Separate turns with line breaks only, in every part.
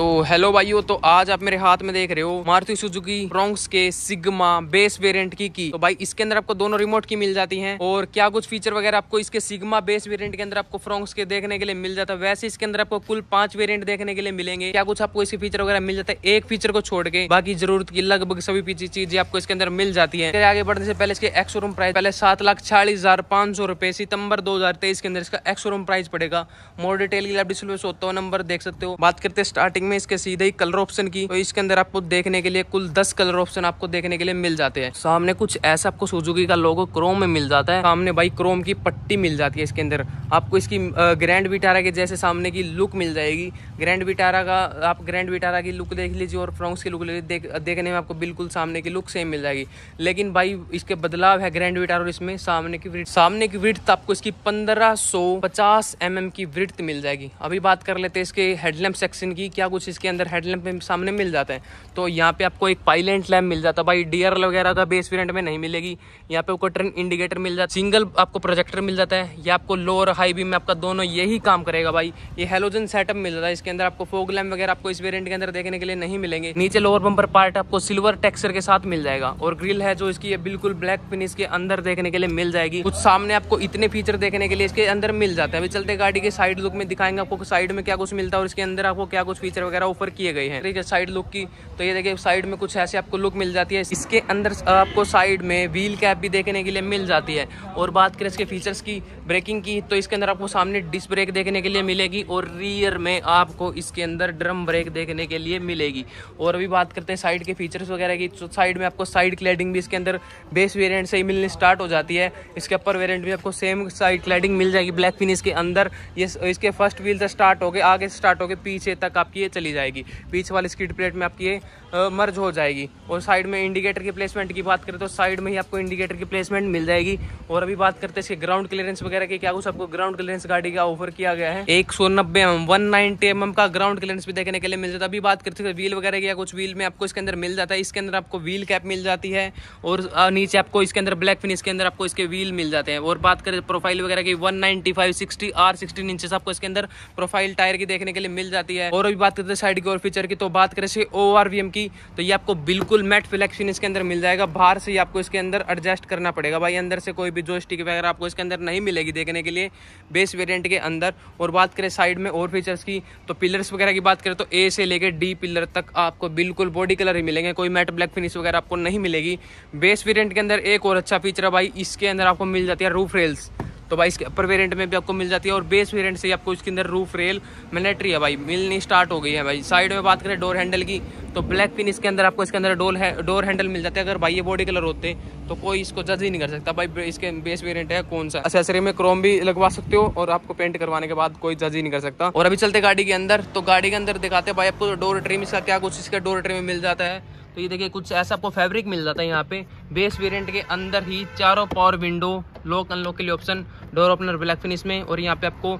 तो हेलो भाइयों तो आज आप मेरे हाथ में देख रहे हो मारुति सुजुकी ब्रोंक्स के सिग्मा बेस वेरिएंट की की तो भाई इसके अंदर आपको दोनों रिमोट की मिल जाती हैं और क्या कुछ फीचर वगैरह आपको इसके सिग्मा बेस वेरिएंट के अंदर आपको फ्रोंक्स के देखने के लिए मिल जाता है वैसे इसके अंदर आपको कुल पांच वेरियंट देखने के लिए मिलेंगे क्या कुछ आपको इसके फीचर वगैरह मिल जाता है एक फीचर को छोड़ के बाकी जरूरत की लगभग सभी चीजें आपको इसके अंदर मिल जाती है आगे बढ़ने से पहले इसके एक्स रूम प्राइस पहले सात लाख चालीस हजार पांच सौ रुपए सितंबर दो हजार तेईस के अंदर इसका एक्स रूम प्राइस पड़ेगा मोर डिटेल के लिए आप डिस्प्ले सौ नंबर देख सकते हो बात करते स्टार्टिंग में इसके सीधे ही कलर ऑप्शन की तो इसके अंदर आपको देखने के लिए कुल दस कलर ऑप्शन आपको देखने के लिए मिल जाते हैं सामने कुछ ऐसा आपको सुजुकी का लोगो क्रोम में मिल जाता है सामने भाई क्रोम की पट्टी मिल जाती है इसके अंदर आपको इसकी ग्रैंड विटारा के जैसे सामने की लुक मिल जाएगी ग्रैंड विटारा का आप ग्रैंड विटारा की लुक देख लीजिए और फ्रोंक्स की लुक देख, देखने में आपको बिल्कुल सामने की लुक सेम मिल जाएगी लेकिन भाई इसके बदलाव है ग्रैंड विटारा और इसमें सामने की वृत्त सामने की वृत्त आपको इसकी पंद्रह सौ mm की वृत्त मिल जाएगी अभी बात कर लेते हैं इसके हेडलैम्प सेक्शन की क्या सारा कुछ इसके अंदर हेडलैम्प सामने मिल जाता है तो यहाँ पे आपको एक पाइलेंट लैम्प मिल जाता है भाई डीआर वगैरह का बेस वेरियंट में नहीं मिलेगी यहाँ पे आपको ट्रेन इंडिकेटर मिल जाता है सिंगल आपको प्रोजेक्टर मिल जाता है या आपको लोअर हाई बीम में आपका दोनों यही काम करेगा भाई ये हेलोजन सेटअप मिल जाता है इसके अंदर आपको फोक लैम्प वगैरह आपको इस वेरियंट के अंदर देखने के लिए नहीं मिलेंगे नीचे लोअर बंपर पार्ट आपको सिल्वर टेक्सर के साथ मिल जाएगा और ग्रिल है जो इसकी बिल्कुल ब्लैक फिनिश के अंदर देखने के लिए मिल जाएगी कुछ सामने आपको इतने फीचर देखने के लिए इसके अंदर मिल जाते हैं अभी चलते गाड़ी के साइड लुक में दिखाएंगे आपको साइड में क्या कुछ मिलता है और इसके अंदर आपको क्या कुछ फीचर फीचर वगैरह ऑफर किए गए हैं साइड लुक की तो ये देखिए साइड में कुछ ऐसे आपको लुक मिल जाती है इसके अंदर आपको साइड में व्हील कैप भी देखने के लिए मिल जाती है और बात करें इसके फीचर्स की ब्रेकिंग की तो इसके अंदर आपको सामने डिस्क ब्रेक देखने के लिए मिलेगी और रियर में आपको इसके अंदर ड्रम ब्रेक देखने के लिए मिलेगी और अभी बात करते हैं साइड के फीचर्स वगैरह की तो साइड में आपको साइड क्लैडिंग भी इसके अंदर बेस वेरियंट से ही मिलनी स्टार्ट हो जाती है इसके अपर वेरियंट भी आपको सेम साइड क्लैडिंग मिल जाएगी ब्लैक फिनिश के अंदर ये इसके फर्स्ट व्हील से स्टार्ट हो गए आगे स्टार्ट हो गए पीछे तक आपकी ये चली जाएगी पीछे वाली स्कीड प्लेट में आपकी ये मर्ज हो जाएगी और साइड में इंडिकेटर की प्लेसमेंट की बात करें तो साइड में ही आपको इंडिकेटर की प्लेसमेंट मिल जाएगी और अभी बात करते हैं इसके ग्राउंड क्लियरेंस वगैरह की क्या कुछ आपको ग्राउंड क्लियरेंस गाड़ी का ऑफर किया गया है एक सौ नब्बे एम वन नाइनटी एम का ग्राउंड क्लियरेंस भी देखने के लिए मिल जाता है अभी बात करते हैं व्हील वगैरह की या कुछ व्हील में आपको इसके अंदर मिल जाता है इसके अंदर आपको व्हील कैप मिल जाती है और नीचे आपको इसके अंदर ब्लैक फिनिश के अंदर आपको इसके व्हील मिल जाते हैं और बात करें प्रोफाइल वगैरह की one ninety five sixty R sixteen inches आपको इसके अंदर प्रोफाइल टायर की देखने के लिए मिल जाती है और अभी बात करते हैं साइड की और फीचर की तो बात करें से ओ की तो ये आपको बिल्कुल मैट फ्लेक्सिन इसके अंदर मिल जाएगा बाहर से ही आपको इसके अंदर एडजस्ट करना पड़ेगा भाई अंदर से कोई भी स्टिक वगैरह आपको इसके अंदर नहीं मिलेगी देखने के लिए बेस वेरियंट के अंदर और बात करें साइड में और फीचर्स की तो पिलर्स वगैरह की बात करें तो ए से लेकर डी पिलर तक आपको बिल्कुल बॉडी कलर ही मिलेंगे कोई मैट ब्लैक फिनिश वगैरह आपको नहीं मिलेगी बेस वेरियंट के अंदर एक और अच्छा फीचर है भाई इसके अंदर आपको मिल जाती है रूफ रेल्स तो भाई इसके अपर वेरियंट में भी आपको मिल जाती है और बेस वेरियंट से आपको इसके अंदर रूफ रेल मिलिट्री है भाई मिलनी स्टार्ट हो गई है भाई साइड में बात करें डोर हैंडल की तो ब्लैक पिन इसके अंदर आपको इसके अंदर डोर है डोर हैंडल मिल जाता है अगर भाई ये बॉडी कलर होते तो कोई इसको जज ही नहीं कर सकता भाई इसके बेस वेरियंट है कौन सा एसेसरी में क्रोम भी लगवा सकते हो और आपको पेंट करवाने के बाद कोई जज ही नहीं कर सकता और अभी चलते गाड़ी के अंदर तो गाड़ी के अंदर दिखाते भाई आपको डोर ट्रिम इसका क्या कुछ इसका डोर ट्रिम मिल जाता है तो ये देखिए कुछ ऐसा आपको फैब्रिक मिल जाता है यहाँ पे बेस वेरिएंट के अंदर ही चारों पावर विंडो लॉक अनलॉक के लिए option door opener black finish में और यहाँ पे आपको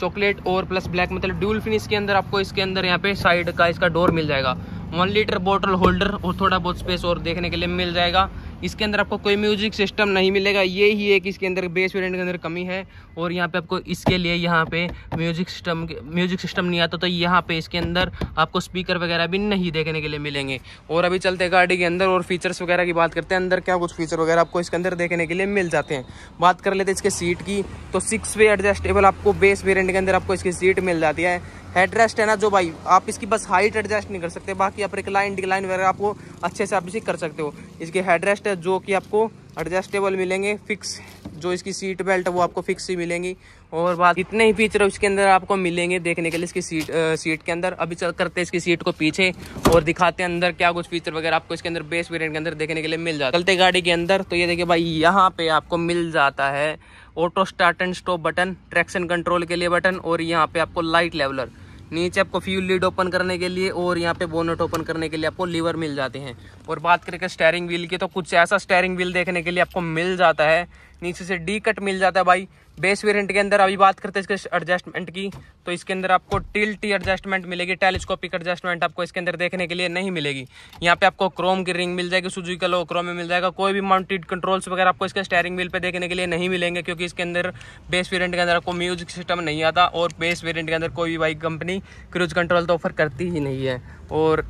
चॉकलेट और प्लस ब्लैक मतलब ड्यूल फिनिश के अंदर आपको इसके अंदर यहाँ पे साइड का इसका डोर मिल जाएगा वन लीटर बोटल होल्डर और थोड़ा बहुत स्पेस और देखने के लिए मिल जाएगा इसके अंदर आपको कोई म्यूजिक सिस्टम नहीं मिलेगा ये ही एक इसके अंदर बेस वेरियंट के अंदर कमी है और यहाँ पे आपको इसके लिए यहाँ पे म्यूजिक सिस्टम म्यूजिक सिस्टम नहीं आता तो यहाँ पे इसके अंदर आपको स्पीकर वगैरह भी नहीं देखने के लिए मिलेंगे और अभी चलते गाड़ी के अंदर और फीचर्स वगैरह की बात करते हैं अंदर क्या कुछ फीचर वगैरह आपको इसके अंदर देखने के लिए मिल जाते हैं बात कर लेते हैं इसके सीट की तो सिक्स वे एडजस्टेबल आपको बेस वेरियंट के अंदर आपको इसकी सीट मिल जाती है हेड रेस्ट है ना जो भाई आप इसकी बस हाइट एडजस्ट नहीं कर सकते बाकी आप रिक्लाइन डिक्लाइन वगैरह आपको अच्छे से आप इसे कर सकते हो इसके हेड रेस्ट है जो कि आपको एडजस्टेबल मिलेंगे फिक्स जो इसकी सीट बेल्ट है वो आपको फिक्स ही मिलेंगी और बात इतने ही फीचर इसके अंदर आपको मिलेंगे देखने के लिए इसकी सीट आ, सीट के अंदर अभी चल करते हैं इसकी सीट को पीछे और दिखाते हैं अंदर क्या कुछ फीचर वगैरह आपको इसके अंदर बेस वेरियंट के अंदर देखने के लिए मिल जाता है चलते गाड़ी के अंदर तो ये देखिए भाई यहाँ पे आपको मिल जाता है auto start and stop button traction control के लिए बटन और यहाँ पे आपको लाइट लेवलर नीचे आपको फ्यूल लीड ओपन करने के लिए और यहाँ पे बोनट ओपन करने के लिए आपको लीवर मिल जाते हैं और बात करके स्टेयरिंग व्हील की तो कुछ ऐसा स्टेयरिंग व्हील देखने के लिए आपको मिल जाता है नीचे से डी कट मिल जाता है भाई बेस वेरिएंट के अंदर अभी बात करते हैं इसके एडजस्टमेंट की तो इसके अंदर आपको टी एडजस्टमेंट मिलेगी टेलीस्कोपिक एडजस्टमेंट आपको इसके अंदर देखने के लिए नहीं मिलेगी यहाँ पे आपको क्रोम की रिंग मिल जाएगी सुजुकी का लो क्रोम में मिल जाएगा कोई भी माउंटेड कंट्रोल्स वगैरह आपको इसके स्टेयरिंग व्हील पर देखने के लिए नहीं मिलेंगे क्योंकि इसके अंदर बेस वेरियंट के अंदर आपको म्यूजिक सिस्टम नहीं आता और बेस वेरियंट के अंदर कोई भी बाइक कंपनी क्रूज कंट्रोल तो ऑफर करती ही नहीं है और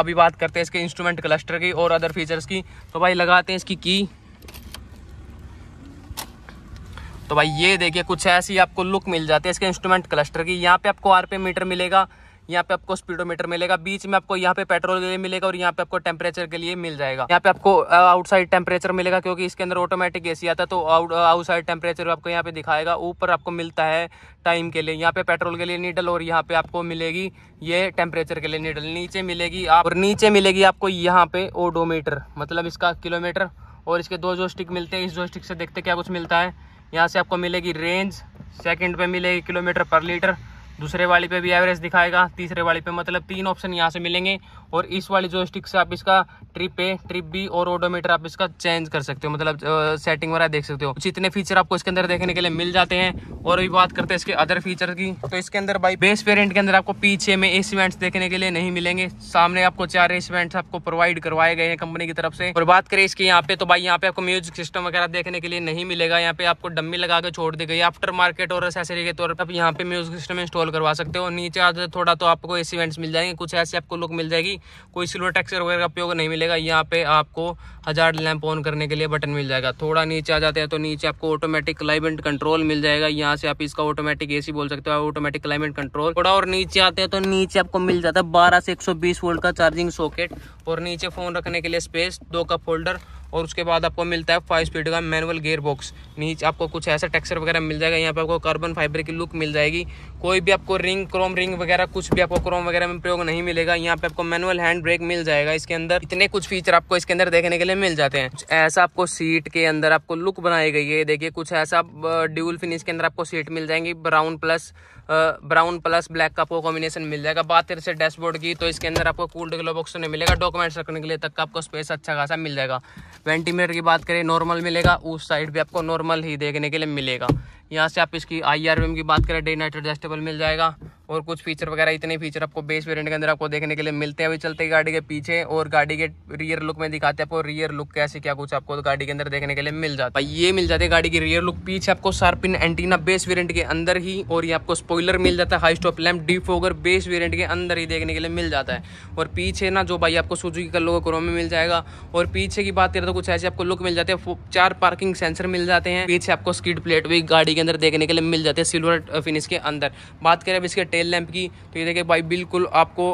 अभी बात करते हैं इसके इंस्ट्रूमेंट क्लस्टर की और अदर फीचर्स की तो भाई लगाते हैं इसकी की तो भाई ये देखिए कुछ ऐसी आपको लुक मिल जाती है इसके इंस्ट्रूमेंट क्लस्टर की यहाँ पे आपको आर मीटर मिलेगा यहाँ पे आपको स्पीडोमीटर मिलेगा बीच में आपको यहाँ पे पेट्रोल के लिए मिलेगा और यहाँ पे आपको टेम्परेचर के लिए मिल जाएगा यहाँ पे आपको आउटसाइड टेम्परेचर मिलेगा क्योंकि इसके अंदर ऑटोमेटिक एसी आता है तो आउटसाइड टेम्परेचर आपको यहाँ पे दिखाएगा ऊपर आपको मिलता है टाइम के लिए यहाँ पे पेट्रोल के लिए नीडल और यहाँ पे आपको मिलेगी ये टेम्परेचर के लिए नीडल नीचे मिलेगी आप और नीचे मिलेगी आपको यहाँ पे ओडोमीटर मतलब इसका किलोमीटर और इसके दो जो स्टिक मिलते हैं इस जो स्टिक से देखते क्या कुछ मिलता है यहाँ से आपको मिलेगी रेंज सेकंड पे मिलेगी किलोमीटर पर लीटर दूसरे वाली पे भी एवरेज दिखाएगा तीसरे वाली पे मतलब तीन ऑप्शन यहाँ से मिलेंगे और इस वाली जो से आप इसका ट्रिप ए ट्रिप बी और ओडोमीटर आप इसका चेंज कर सकते हो मतलब सेटिंग वगैरह देख सकते हो जितने फीचर आपको इसके अंदर देखने के लिए मिल जाते हैं और भी बात करते हैं इसके अदर फीचर की तो इसके अंदर बाई बेस पेरेंट के अंदर आपको पीछे में एस इवेंट्स देखने के लिए नहीं मिलेंगे सामने आपको चार एस इवेंट्स आपको प्रोवाइड करवाए गए हैं कंपनी की तरफ से और बात करें इसके यहाँ पे तो भाई यहाँ पे आपको म्यूजिक सिस्टम वगैरह देखने के लिए नहीं मिलेगा यहाँ पे आपको डम्मी लगा के छोड़ दी गई आफ्टर मार्केट और एसेसरी के तौर पर यहाँ पे म्यूजिक सिस्टम इंस्टॉल इंस्टॉल करवा सकते हो नीचे आते थोड़ा तो आपको ऐसी इवेंट्स मिल जाएंगे कुछ ऐसे आपको लुक मिल जाएगी कोई सिल्वर टेक्सचर वगैरह का उपयोग नहीं मिलेगा यहाँ पे आपको हज़ार लैंप ऑन करने के लिए बटन मिल जाएगा थोड़ा नीचे आ जाते हैं तो नीचे आपको ऑटोमेटिक क्लाइमेट कंट्रोल मिल जाएगा यहाँ से आप इसका ऑटोमेटिक ए बोल सकते हो ऑटोमेटिक क्लाइमेट कंट्रोल थोड़ा और नीचे आते हैं तो नीचे आपको मिल जाता है बारह से एक वोल्ट का चार्जिंग सॉकेट और नीचे फ़ोन रखने के लिए स्पेस दो का फोल्डर और उसके बाद आपको मिलता है फाइव स्पीड का मैनुअल गेयर बॉक्स नीचे आपको कुछ ऐसा टेक्सचर वगैरह मिल जाएगा यहाँ पे आपको कार्बन फाइबर की लुक मिल जाएगी कोई भी आपको रिंग क्रोम रिंग वगैरह कुछ भी आपको क्रोम वगैरह में प्रयोग नहीं मिलेगा यहाँ पे आपको मैनुअल हैंड ब्रेक मिल जाएगा इसके अंदर इतने कुछ फीचर आपको इसके अंदर देखने के लिए मिल जाते हैं ऐसा आपको सीट के अंदर आपको लुक बनाई गई है देखिए कुछ ऐसा ड्यूल फिनिश के अंदर आपको सीट मिल जाएंगी brown plus brown plus black का आपको कॉम्बिनेशन मिल जाएगा बात करें से डैशबोर्ड की तो इसके अंदर आपको कूल्ड ग्लो बॉक्स नहीं मिलेगा डॉक्यूमेंट्स रखने के लिए तक का आपको स्पेस अच्छा खासा मिल जाएगा वेंटीमीटर की बात करें नॉर्मल मिलेगा उस साइड भी आपको नॉर्मल ही देखने के लिए मिलेगा यहाँ से आप इसकी आई की बात करें डे नाइट एडजस्टेबल मिल जाएगा और कुछ फीचर वगैरह इतने फीचर आपको बेस वेरिएंट के अंदर आपको देखने के लिए मिलते हैं अभी चलते हैं गाड़ी के पीछे और गाड़ी के रियर लुक में दिखाते हैं आपको रियर लुक कैसे क्या कुछ आपको गाड़ी के अंदर देखने के लिए मिल जाता है ये मिल जाती है गाड़ी की रियर लुक पीछे आपको सार्पिन एंटीना बेस वेरियंट के अंदर ही और ये आपको स्पॉइलर मिल जाता है high stop lamp defogger base variant के अंदर ही देखने के लिए मिल जाता है और पीछे ना जो भाई आपको सुजुकी का लोगो क्रोम में मिल जाएगा और पीछे की बात करें तो कुछ ऐसे आपको लुक मिल जाते हैं चार पार्किंग सेंसर मिल जाते हैं पीछे आपको स्कीड प्लेट भी गाड़ी के अंदर देखने के लिए मिल जाते हैं सिल्वर फिनिश के अंदर बात करें अब इसके टेल लैंप की तो ये देखिए भाई बिल्कुल आपको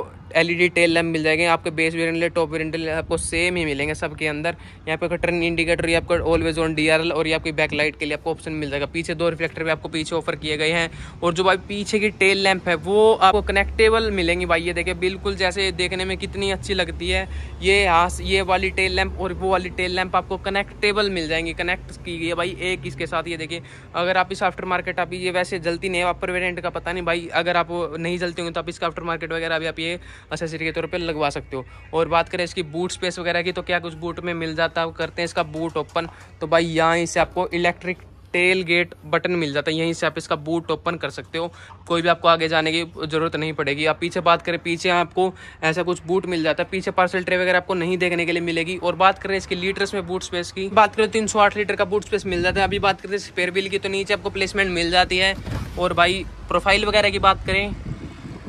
एलईडी टेल लैम्प मिल जाएंगे आपके बेस वेरियंट लिए टॉप वेरियंट लिए आपको सेम ही मिलेंगे सबके अंदर यहाँ पे टर्न इंडिकेटर या आपका ऑलवेज ऑन डी और ये आपकी बैक लाइट के लिए आपको ऑप्शन मिल जाएगा पीछे दो रिफ्लेक्टर भी आपको पीछे ऑफर किए गए हैं और जो भाई पीछे की टेल लैम्प है वो आपको कनेक्टेबल मिलेंगी भाई ये देखिए बिल्कुल जैसे देखने में कितनी अच्छी लगती है ये हाँ ये वाली टेल लैम्प और वो वाली टेल लैम्प आपको कनेक्टेबल मिल जाएंगी कनेक्ट की गई है भाई एक इसके साथ ये देखिए अगर आप इस आफ्टर मार्केट आप ये वैसे जलती नहीं है अपर वेरियंट का पता नहीं भाई अगर आप नहीं जलते होंगे तो आप इसका आफ्टर मार्केट वगैरह भी आप ये असेसरी के तौर पर लगवा सकते हो और बात करें इसकी बूट स्पेस वगैरह की तो क्या कुछ बूट में मिल जाता है करते हैं इसका बूट ओपन तो भाई यहाँ से आपको इलेक्ट्रिक टेल गेट बटन मिल जाता है यहीं से आप इसका बूट ओपन कर सकते हो कोई भी आपको आगे जाने की ज़रूरत नहीं पड़ेगी आप पीछे बात करें पीछे आपको ऐसा कुछ बूट मिल जाता है पीछे पार्सल ट्रे वगैरह आपको नहीं देखने के लिए मिलेगी और बात करें इसकी लीटर्स में बूट स्पेस की बात करें तीन सौ आठ लीटर का बूट स्पेस मिल जाता है अभी बात करें स्पेयर व्हील की तो नीचे आपको प्लेसमेंट मिल जाती है और भाई प्रोफाइल वगैरह की बात करें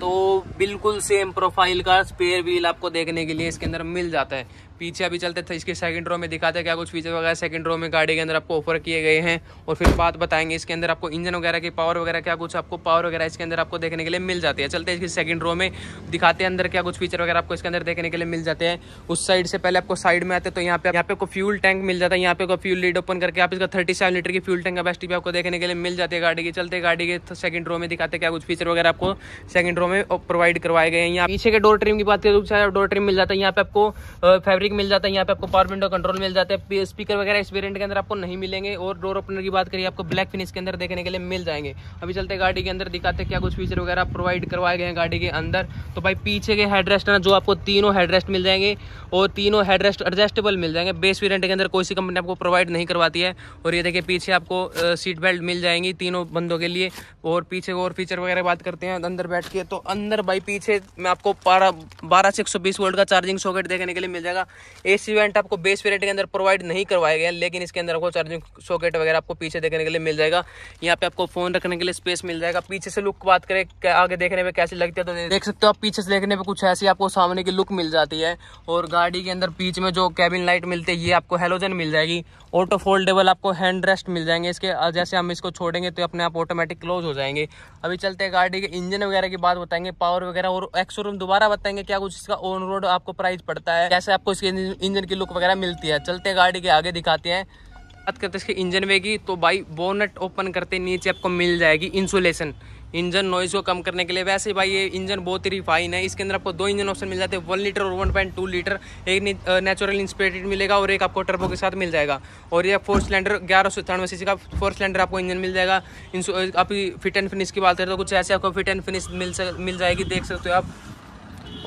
तो बिल्कुल सेम प्रोफाइल का स्पेयर व्हील आपको देखने के लिए इसके अंदर मिल जाता है पीछे अभी चलते थे इसके सेकंड रो में दिखाते क्या कुछ फीचर वगैरह सेकंड रो में गाड़ी के अंदर आपको ऑफर किए गए हैं और फिर बात बताएंगे इसके अंदर आपको इंजन वगैरह की पावर वगैरह क्या कुछ आपको पावर वगैरह इसके अंदर आपको देखने के लिए मिल जाती है चलते इसके सेकंड रो में दिखाते हैं अंदर क्या कुछ फीचर वगैरह आपको इसके अंदर देखने के लिए मिल जाते हैं उस साइड से पहले आपको साइड में आते तो यहाँ पे यहाँ पे आपको फ्यूल टैंक मिल जाता है यहाँ पे आपको फ्यूल लीड ओपन करके आप इसका थर्टी सेवन लीटर की फ्यूल टैंक कपैसिटी भी आपको देखने के लिए मिल जाती है गाड़ी की चलते गाड़ी के सेकंड रो में दिखाते क्या कुछ फीचर वगैरह आपको सेकंड रो में प्रोवाइड करवाए गए हैं यहाँ पीछे के डोर ट्रिम की बात करें डोर तो ट्रिम मिल जाता है यहाँ पे आपको फैब्रिक ब्रेक मिल जाता है यहाँ पे आपको पावर विंडो कंट्रोल मिल जाता है स्पीकर वगैरह इस वेरियंट के अंदर आपको नहीं मिलेंगे और डोर ओपनर की बात करिए आपको ब्लैक फिनिश के अंदर देखने के लिए मिल जाएंगे अभी चलते गाड़ी के अंदर दिखाते क्या कुछ फीचर वगैरह प्रोवाइड करवाए गए हैं गाड़ी के अंदर तो भाई पीछे के हेडरेस्ट ना जो आपको तीनों हेडरेस्ट मिल जाएंगे और तीनों हेडरेस्ट एडजस्टेबल मिल जाएंगे बेस वेरियंट के अंदर कोई सी कंपनी आपको प्रोवाइड नहीं करवाती है और ये देखिए पीछे आपको सीट बेल्ट मिल जाएंगी तीनों बंदों के लिए और पीछे और फीचर वगैरह बात करते हैं अंदर बैठ के तो अंदर भाई पीछे मैं आपको बारह बारह से एक वोल्ट का चार्जिंग सॉकेट देखने के लिए मिल जाएगा एसी वेंट आपको बेस वेरियंट के अंदर प्रोवाइड नहीं करवाया गया लेकिन इसके अंदर आपको चार्जिंग सॉकेट वगैरह आपको पीछे देखने के लिए मिल जाएगा यहाँ पे आपको फोन रखने के लिए स्पेस मिल जाएगा पीछे से लुक बात करें आगे देखने में कैसे लगती है तो देख सकते हो आप पीछे से देखने में कुछ ऐसी आपको सामने की लुक मिल जाती है और गाड़ी के अंदर बीच में जो कैबिन लाइट मिलती है ये आपको हेलोजन मिल जाएगी ऑटो फोल्डेबल आपको हैंड रेस्ट मिल जाएंगे इसके जैसे हम इसको छोड़ेंगे तो अपने आप ऑटोमेटिक क्लोज हो जाएंगे अभी चलते हैं गाड़ी के इंजन वगैरह की बात बताएंगे पावर वगैरह और एक्सोरूम दोबारा बताएंगे क्या कुछ इसका ऑन रोड आपको प्राइस पड़ता है कैसे आपको इसके इसके इंजन की लुक वगैरह मिलती है चलते हैं गाड़ी के आगे दिखाते हैं बात करते हैं इसके इंजन में की तो भाई बोनट ओपन करते नीचे आपको मिल जाएगी इंसुलेशन इंजन नॉइज़ को कम करने के लिए वैसे भाई ये इंजन बहुत ही रिफाइन है इसके अंदर आपको दो इंजन ऑप्शन मिल जाते हैं वन लीटर और वन पॉइंट टू लीटर एक नेचुरल इंस्पिरेटेड मिलेगा और एक आपको टर्बो के साथ मिल जाएगा और ये फोर सिलेंडर ग्यारह सौ छियानवे सी का फोर सिलेंडर आपको इंजन मिल जाएगा आपकी फिट एंड फिनिश की बात करें तो कुछ ऐसे आपको फिट एंड फिनिश मिल मिल जाएगी देख सकते हो आप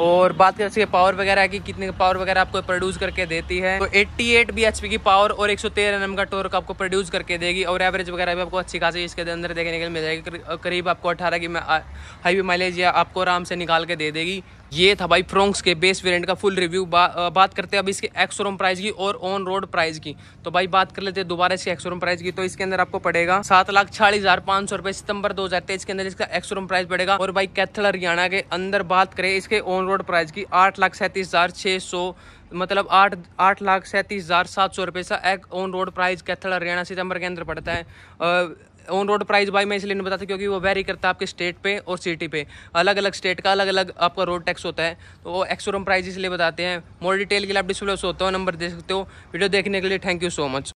और बात करें इसके पावर वगैरह की कितने का पावर वगैरह आपको प्रोड्यूस करके देती है तो 88 एट बी की पावर और 113 सौ का टोर्क आपको प्रोड्यूस करके देगी और एवरेज वगैरह भी आपको अच्छी खासी इसके अंदर देखने के लिए मिल जाएगी करीब आपको अठारह की हाईवे माइलेज या आपको आराम से निकाल के दे देगी ये था भाई फ्रोंक्स के बेस वेरिएंट का फुल रिव्यू बा, बात करते हैं अब इसके एक्सोरूम प्राइस की और ऑन रोड प्राइस की तो भाई बात कर लेते हैं दोबारा इसके एक्सोरूम प्राइस की तो इसके अंदर आपको पड़ेगा सात लाख चालीस हजार पाँच सौ रुपए सितंबर दो हजार तेईस के अंदर इसका एक्सोरूम प्राइस पड़ेगा और भाई कैथल हरियाणा के अंदर बात करें इसके ऑन रोड प्राइस की आठ लाख सैंतीस हजार छः सौ मतलब आठ आठ लाख सैंतीस हज़ार सात सौ रुपये सा एक on road price Kaithal Haryana सितंबर के अंदर पड़ता है ऑन रोड प्राइस भाई मैं इसलिए नहीं बताता क्योंकि वो वेरी करता है आपके स्टेट पे और सिटी पे अलग अलग स्टेट का अलग अलग आपका रोड टैक्स होता है तो वो एक्सोरम प्राइस इसलिए बताते हैं मोर डिटेल के लिए आप डिस्प्ले होता हो नंबर दे सकते हो वीडियो देखने के लिए थैंक यू सो मच